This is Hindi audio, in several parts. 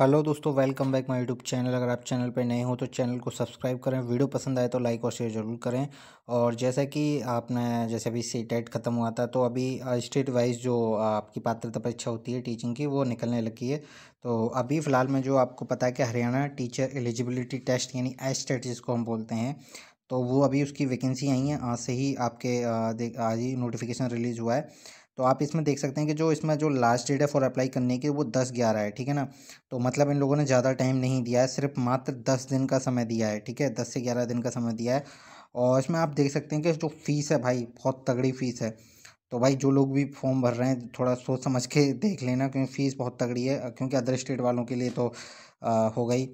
हेलो दोस्तों welcome back my YouTube channel अगर आप चैनल पर नए हो तो चैनल को सब्सक्राइब करें वीडियो पसंद आए तो लाइक और शेयर ज़रूर करें और जैसा कि आपने जैसे अभी सी टेट ख़त्म हुआ था तो अभी स्टेट वाइज जो आपकी पात्रता परीक्षा होती है टीचिंग की वो निकलने लगी है तो अभी फ़िलहाल में जो आपको पता है कि हरियाणा टीचर एलिजिबिलिटी टेस्ट यानी एस टेट जिसको हम बोलते हैं तो वो अभी उसकी वैकेंसी आई है आज से ही आपके आज ही नोटिफिकेशन रिलीज़ हुआ है तो आप इसमें देख सकते हैं कि जो इसमें जो लास्ट डेट है फॉर अप्लाई करने की वो दस ग्यारह है ठीक है ना तो मतलब इन लोगों ने ज़्यादा टाइम नहीं दिया है सिर्फ मात्र दस दिन का समय दिया है ठीक है दस से ग्यारह दिन का समय दिया है और इसमें आप देख सकते हैं कि जो फ़ीस है भाई बहुत तगड़ी फ़ीस है तो भाई जो लोग भी फॉर्म भर रहे हैं थोड़ा सोच समझ के देख लेना क्योंकि फ़ीस बहुत तगड़ी है क्योंकि अदर स्टेट वालों के लिए तो आ, हो गई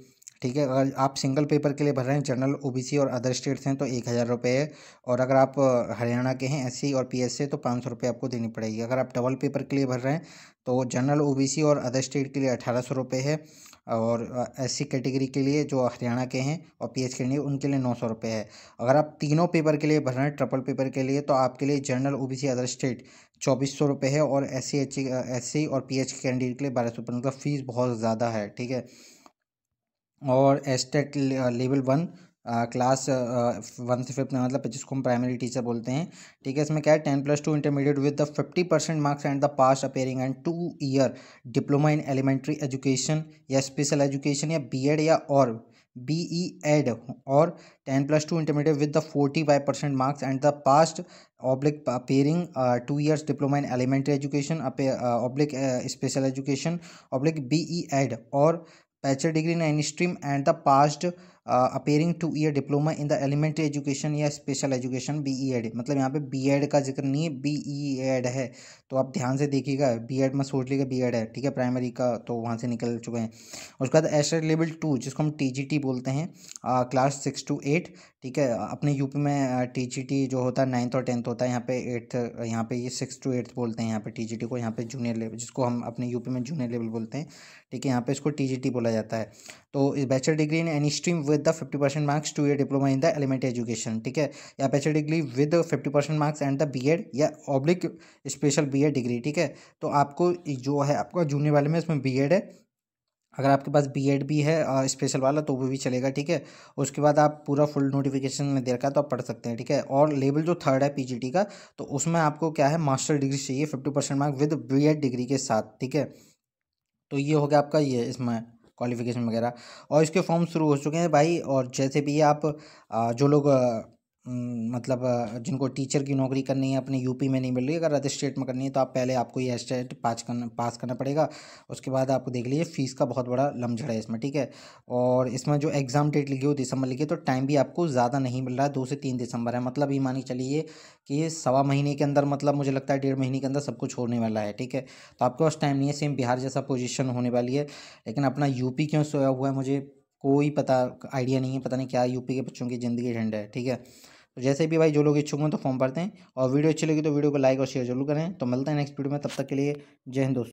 ठीक है अगर आप सिंगल पेपर के लिए भर रहे हैं जनरल ओबीसी और अदर स्टेट्स हैं तो एक हज़ार रुपये है और अगर आप हरियाणा के हैं एससी और पीएस से तो पाँच सौ रुपये आपको देनी पड़ेगी अगर आप डबल पेपर के लिए भर रहे हैं तो जनरल ओबीसी और अदर स्टेट के लिए अठारह सौ रुपये है और एससी कैटेगरी के लिए जो हरियाणा के हैं और पी के लिए उनके लिए नौ सौ रुपये है अगर आप तीनों पेपर के लिए भर रहे हैं ट्रिपल पेपर के लिए तो आपके लिए जनरल ओ अदर स्टेट चौबीस सौ रुपये है और S C H S C और पी एच कैंडिडेट के लिए बारह सौ मतलब फीस बहुत ज़्यादा है ठीक है और state level one class one से फिफ्थ मतलब जिसको हम प्राइमरी टीचर बोलते हैं ठीक है इसमें क्या है ten plus two intermediate with the fifty percent marks and the pass appearing and two year diploma in elementary education या स्पेशल एजुकेशन या बीएड या और बी ई एड और ten plus two intermediate with the forty five percent marks and the past oblique appearing two years diploma in elementary education oblique special education oblique B E Ed और bachelor degree in any stream and the past appearing two year diploma in the elementary education या special education B E Ed मतलब यहाँ पे बी एड e का जिक्र नहीं है बी ई एड है तो आप ध्यान से देखिएगा बी एड में सोच लीजिएगा बी एड e है ठीक है प्राइमरी का तो वहाँ से निकल चुके हैं उसके बाद एड लेवल टू जिसको हम टी जी टी बोलते हैं क्लास सिक्स टू एट ठीक है अपने यूपी में टी जी टी जो होता है नाइन्थ और टेंथ होता है यहाँ पे एट्थ यहाँ पे ये सिक्स टू एट्थ बोलते हैं यहाँ पे टी जी टी को यहाँ पे जूनियर लेवल जिसको हम अपने यूपी में जूनियर लेवल बोलते हैं ठीक है यहाँ पे इसको टी जी टी बोला जाता है तो bachelor degree in any stream with the fifty percent marks two year diploma in the elementary education ठीक है या bachelor degree with fifty percent marks and the B Ed या oblique special B Ed degree ठीक है तो आपको जो है आपका जूनियर वाले में इसमें बी एड है अगर आपके पास बीएड भी है स्पेशल वाला तो वो भी चलेगा ठीक है उसके बाद आप पूरा फुल नोटिफिकेशन में दे रखा है तो आप पढ़ सकते हैं ठीक है और लेवल जो थर्ड है पीजीटी का तो उसमें आपको क्या है मास्टर डिग्री चाहिए fifty percent mark with B Ed degree के साथ ठीक है तो ये हो गया आपका ये इसमें क्वालिफिकेशन वगैरह और इसके फॉर्म शुरू हो चुके हैं भाई और जैसे भी आप जो लोग हम्म, मतलब जिनको टीचर की नौकरी करनी है अपने यूपी में नहीं मिल रही अगर अदर स्टेट में करनी है तो आप पहले आपको ये स्टेट पास करना पास करना पड़ेगा उसके बाद आपको देख लीजिए फ़ीस का बहुत बड़ा लमझड़ है इसमें ठीक है और इसमें जो एग्ज़ाम डेट लिखी हो दिसंबर लिखी तो टाइम भी आपको ज़्यादा नहीं मिल रहा है दो से तीन दिसंबर है मतलब ये मानी चलिए कि सवा महीने के अंदर मतलब मुझे लगता है डेढ़ महीने के अंदर सब कुछ होने वाला है ठीक है तो आपके पास टाइम नहीं है सेम बिहार जैसा पोजिशन होने वाली है लेकिन अपना यूपी क्यों सोया हुआ है मुझे कोई पता आइडिया नहीं है पता नहीं क्या यूपी के बच्चों की ज़िंदगी झंड है ठीक है तो जैसे भी भाई जो लोग इच्छुक हों तो फॉर्म भरते हैं और वीडियो अच्छी लगी तो वीडियो को लाइक और शेयर जरूर करें तो मिलते हैं नेक्स्ट वीडियो में तब तक के लिए जय हिंद दोस्तों